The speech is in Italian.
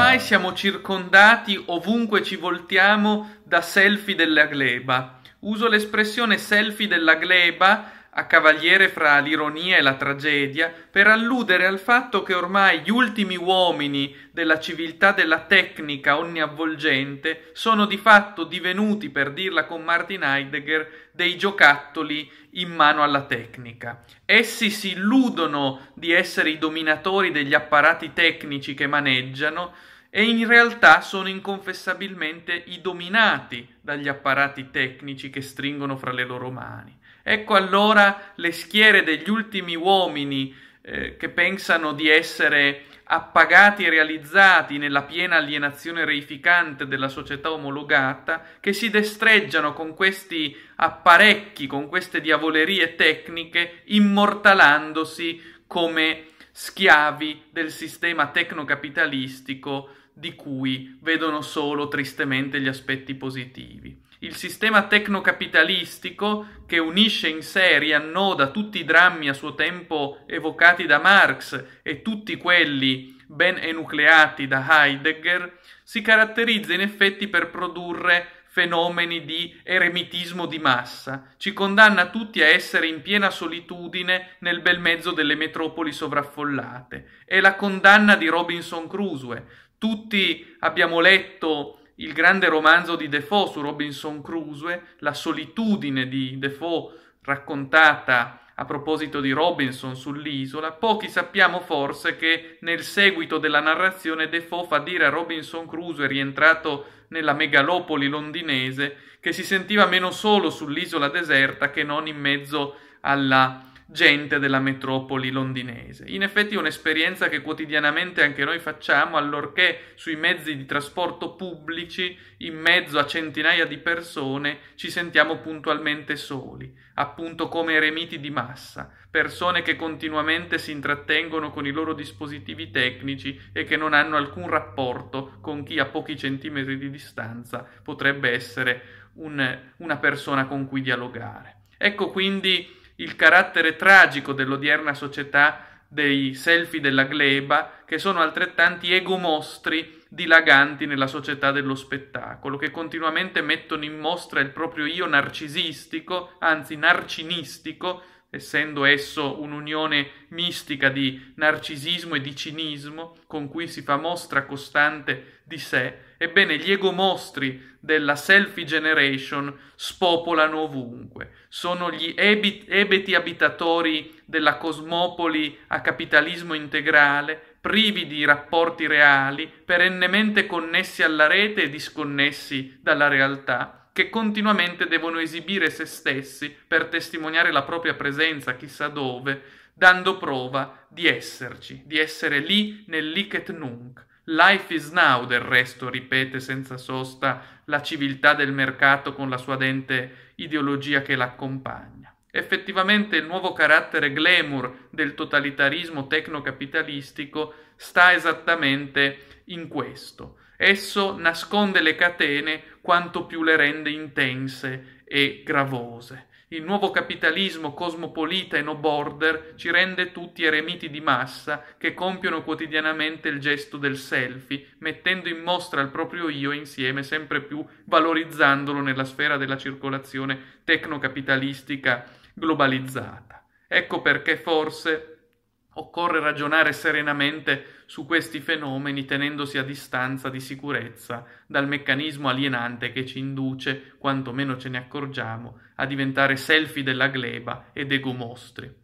ormai siamo circondati ovunque ci voltiamo da selfie della gleba. Uso l'espressione selfie della gleba a cavaliere fra l'ironia e la tragedia, per alludere al fatto che ormai gli ultimi uomini della civiltà della tecnica onniavvolgente sono di fatto divenuti, per dirla con Martin Heidegger, dei giocattoli in mano alla tecnica. Essi si illudono di essere i dominatori degli apparati tecnici che maneggiano, e in realtà sono inconfessabilmente i dominati dagli apparati tecnici che stringono fra le loro mani. Ecco allora le schiere degli ultimi uomini eh, che pensano di essere appagati e realizzati nella piena alienazione reificante della società omologata, che si destreggiano con questi apparecchi, con queste diavolerie tecniche, immortalandosi come schiavi del sistema tecnocapitalistico di cui vedono solo tristemente gli aspetti positivi il sistema tecnocapitalistico che unisce in sé e riannoda tutti i drammi a suo tempo evocati da Marx e tutti quelli ben enucleati da Heidegger, si caratterizza in effetti per produrre fenomeni di eremitismo di massa, ci condanna tutti a essere in piena solitudine nel bel mezzo delle metropoli sovraffollate. È la condanna di Robinson Crusoe. Tutti abbiamo letto il grande romanzo di Defoe su Robinson Crusoe, la solitudine di Defoe raccontata a proposito di Robinson sull'isola, pochi sappiamo forse che nel seguito della narrazione Defoe fa dire a Robinson Crusoe, rientrato nella megalopoli londinese, che si sentiva meno solo sull'isola deserta che non in mezzo alla gente della metropoli londinese. In effetti è un'esperienza che quotidianamente anche noi facciamo, allorché sui mezzi di trasporto pubblici, in mezzo a centinaia di persone, ci sentiamo puntualmente soli, appunto come eremiti di massa, persone che continuamente si intrattengono con i loro dispositivi tecnici e che non hanno alcun rapporto con chi a pochi centimetri di distanza potrebbe essere un, una persona con cui dialogare. Ecco quindi il carattere tragico dell'odierna società dei selfie della gleba, che sono altrettanti egomostri dilaganti nella società dello spettacolo, che continuamente mettono in mostra il proprio io narcisistico, anzi narcinistico, essendo esso un'unione mistica di narcisismo e di cinismo con cui si fa mostra costante di sé, ebbene gli egomostri della selfie generation spopolano ovunque, sono gli ebit- ebeti abitatori della cosmopoli a capitalismo integrale, privi di rapporti reali, perennemente connessi alla rete e disconnessi dalla realtà, che continuamente devono esibire se stessi per testimoniare la propria presenza chissà dove, dando prova di esserci, di essere lì nel licet nunc. Life is now, del resto, ripete senza sosta la civiltà del mercato con la sua dente ideologia che l'accompagna. Effettivamente il nuovo carattere glamour del totalitarismo tecnocapitalistico sta esattamente in questo Esso nasconde le catene quanto più le rende intense e gravose. Il nuovo capitalismo cosmopolita e no border ci rende tutti eremiti di massa che compiono quotidianamente il gesto del selfie, mettendo in mostra il proprio io insieme sempre più valorizzandolo nella sfera della circolazione tecnocapitalistica globalizzata. Ecco perché forse Occorre ragionare serenamente su questi fenomeni tenendosi a distanza di sicurezza dal meccanismo alienante che ci induce, quanto meno ce ne accorgiamo, a diventare selfie della gleba ed egomostri.